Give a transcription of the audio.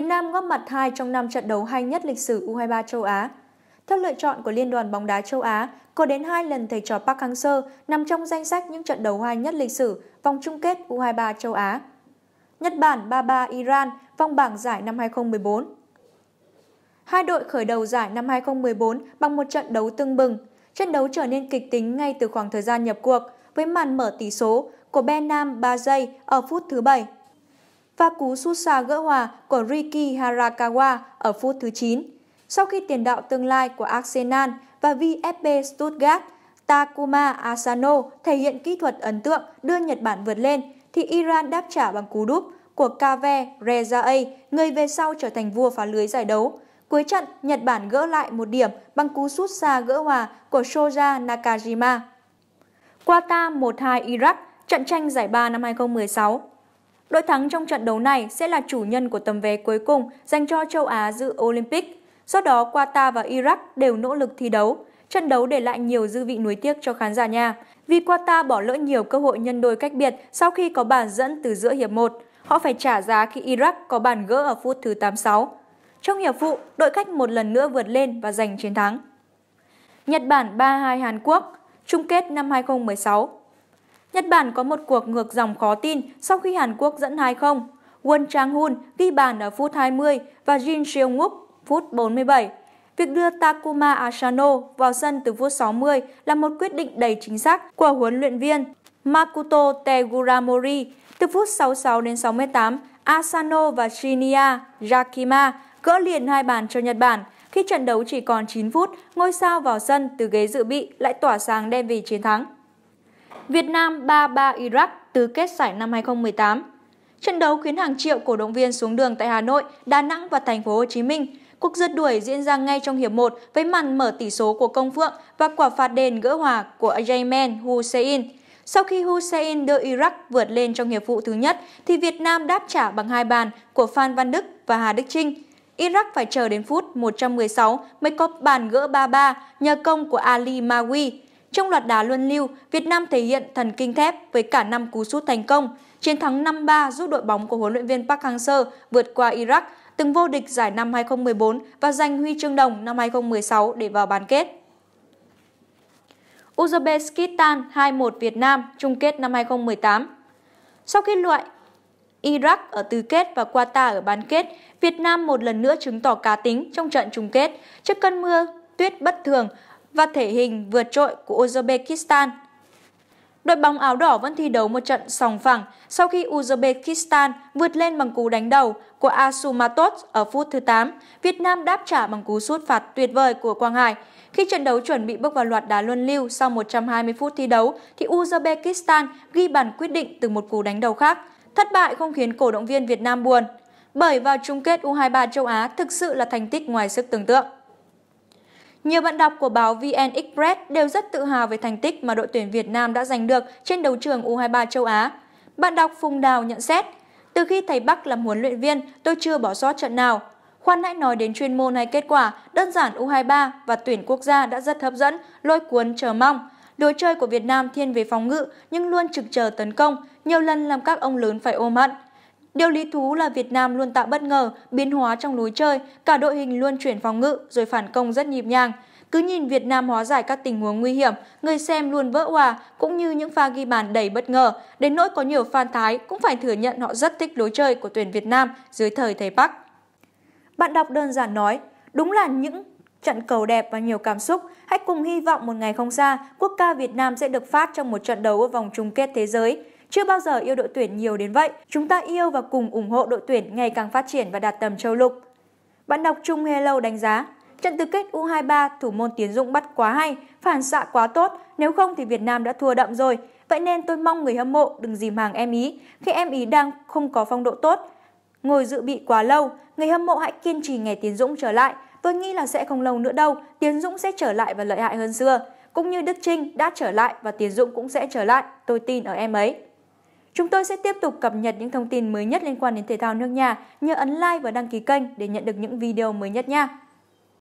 Việt Nam góp mặt hai trong năm trận đấu hay nhất lịch sử U23 châu Á. Theo lựa chọn của Liên đoàn bóng đá châu Á, có đến hai lần thầy trò Park Hang-seo nằm trong danh sách những trận đấu hay nhất lịch sử vòng chung kết U23 châu Á. Nhật Bản 3-3 Iran vòng bảng giải năm 2014. Hai đội khởi đầu giải năm 2014 bằng một trận đấu tương bừng. Trận đấu trở nên kịch tính ngay từ khoảng thời gian nhập cuộc với màn mở tỷ số của Ben Nam 3 giây ở phút thứ 7 và cú sút xa gỡ hòa của Riki Harakawa ở phút thứ 9. Sau khi tiền đạo tương lai của Arsenal và VFB Stuttgart Takuma Asano thể hiện kỹ thuật ấn tượng đưa Nhật Bản vượt lên, thì Iran đáp trả bằng cú đúp của Kave Rezaei, người về sau trở thành vua phá lưới giải đấu. Cuối trận, Nhật Bản gỡ lại một điểm bằng cú sút xa gỡ hòa của Shoja Nakajima. Qatar 1-2 Iraq, trận tranh giải ba năm 2016. Đội thắng trong trận đấu này sẽ là chủ nhân của tấm vé cuối cùng dành cho châu Á dự Olympic. Do đó, Qatar và Iraq đều nỗ lực thi đấu. Trận đấu để lại nhiều dư vị nuối tiếc cho khán giả nha. vì Qatar bỏ lỡ nhiều cơ hội nhân đôi cách biệt sau khi có bàn dẫn từ giữa hiệp 1. Họ phải trả giá khi Iraq có bàn gỡ ở phút thứ 86. Trong hiệp phụ, đội khách một lần nữa vượt lên và giành chiến thắng. Nhật Bản 3-2 Hàn Quốc, chung kết năm 2016 Nhật Bản có một cuộc ngược dòng khó tin sau khi Hàn Quốc dẫn 2-0. Won Chang-hun ghi bàn ở phút 20 và Jin Seung-wook phút 47. Việc đưa Takuma Asano vào sân từ phút 60 là một quyết định đầy chính xác của huấn luyện viên Makoto Teguramori. Từ phút 66 đến 68, Asano và Shinya Yakima gỡ liền hai bàn cho Nhật Bản. Khi trận đấu chỉ còn 9 phút, ngôi sao vào sân từ ghế dự bị lại tỏa sáng đem về chiến thắng. Việt Nam 3-3 Iraq tứ kết giải năm 2018. Trận đấu khiến hàng triệu cổ động viên xuống đường tại Hà Nội, Đà Nẵng và thành phố Hồ Chí Minh. Cuộc rượt đuổi diễn ra ngay trong hiệp 1 với màn mở tỷ số của Công Phượng và quả phạt đền gỡ hòa của Ayman Hussein. Sau khi Hussein đưa Iraq vượt lên trong hiệp phụ thứ nhất, thì Việt Nam đáp trả bằng hai bàn của Phan Văn Đức và Hà Đức Trinh. Iraq phải chờ đến phút 116 mới có bàn gỡ 3-3 nhờ công của Ali Mawi. Trong loạt đá luân lưu, Việt Nam thể hiện thần kinh thép với cả năm cú sút thành công. Chiến thắng 5-3 giúp đội bóng của huấn luyện viên Park Hang-seo vượt qua Iraq, từng vô địch giải năm 2014 và giành huy chương đồng năm 2016 để vào bán kết. Uzbekistan 2-1 Việt Nam chung kết năm 2018 Sau khi loại Iraq ở tứ kết và Qatar ở bán kết, Việt Nam một lần nữa chứng tỏ cá tính trong trận chung kết. Trước cơn mưa tuyết bất thường, và thể hình vượt trội của Uzbekistan. Đội bóng áo đỏ vẫn thi đấu một trận sòng phẳng sau khi Uzbekistan vượt lên bằng cú đánh đầu của Asumatot ở phút thứ 8. Việt Nam đáp trả bằng cú sút phạt tuyệt vời của Quang Hải. Khi trận đấu chuẩn bị bước vào loạt đá luân lưu sau 120 phút thi đấu, thì Uzbekistan ghi bàn quyết định từ một cú đánh đầu khác. Thất bại không khiến cổ động viên Việt Nam buồn, bởi vào chung kết U23 châu Á thực sự là thành tích ngoài sức tưởng tượng. Nhiều bạn đọc của báo VN Express đều rất tự hào về thành tích mà đội tuyển Việt Nam đã giành được trên đấu trường U23 châu Á. Bạn đọc Phùng Đào nhận xét, từ khi thầy Bắc làm huấn luyện viên, tôi chưa bỏ sót trận nào. Khoan hãy nói đến chuyên môn hay kết quả, đơn giản U23 và tuyển quốc gia đã rất hấp dẫn, lôi cuốn chờ mong. Lối chơi của Việt Nam thiên về phòng ngự nhưng luôn trực chờ tấn công, nhiều lần làm các ông lớn phải ôm hận. Điều lý thú là Việt Nam luôn tạo bất ngờ, biến hóa trong lối chơi, cả đội hình luôn chuyển phòng ngự rồi phản công rất nhịp nhàng. Cứ nhìn Việt Nam hóa giải các tình huống nguy hiểm, người xem luôn vỡ hòa cũng như những pha ghi bàn đầy bất ngờ, đến nỗi có nhiều fan Thái cũng phải thừa nhận họ rất thích lối chơi của tuyển Việt Nam dưới thời thầy Park. Bạn đọc đơn giản nói, đúng là những trận cầu đẹp và nhiều cảm xúc. Hãy cùng hy vọng một ngày không xa, quốc ca Việt Nam sẽ được phát trong một trận đấu ở vòng chung kết thế giới. Chưa bao giờ yêu đội tuyển nhiều đến vậy. Chúng ta yêu và cùng ủng hộ đội tuyển ngày càng phát triển và đạt tầm châu lục. Bạn đọc Trung Hello đánh giá, trận tứ kết U23 thủ môn Tiến Dũng bắt quá hay, phản xạ quá tốt, nếu không thì Việt Nam đã thua đậm rồi. Vậy nên tôi mong người hâm mộ đừng dìm hàng em Ý khi em Ý đang không có phong độ tốt. Ngồi dự bị quá lâu, người hâm mộ hãy kiên trì ngày Tiến Dũng trở lại. Tôi nghĩ là sẽ không lâu nữa đâu, Tiến Dũng sẽ trở lại và lợi hại hơn xưa. Cũng như Đức Trinh đã trở lại và Tiến Dũng cũng sẽ trở lại, tôi tin ở em ấy. Chúng tôi sẽ tiếp tục cập nhật những thông tin mới nhất liên quan đến thể thao nước nhà. Nhớ ấn like và đăng ký kênh để nhận được những video mới nhất nha!